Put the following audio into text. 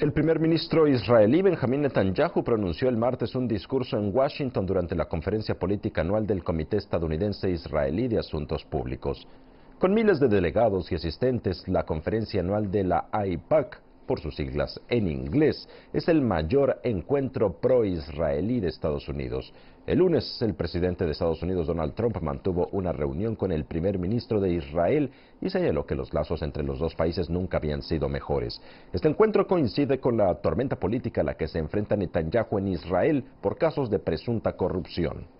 El primer ministro israelí Benjamin Netanyahu pronunció el martes un discurso en Washington durante la conferencia política anual del Comité Estadounidense Israelí de Asuntos Públicos. Con miles de delegados y asistentes, la conferencia anual de la AIPAC por sus siglas en inglés, es el mayor encuentro pro-israelí de Estados Unidos. El lunes, el presidente de Estados Unidos, Donald Trump, mantuvo una reunión con el primer ministro de Israel y señaló que los lazos entre los dos países nunca habían sido mejores. Este encuentro coincide con la tormenta política a la que se enfrenta Netanyahu en Israel por casos de presunta corrupción.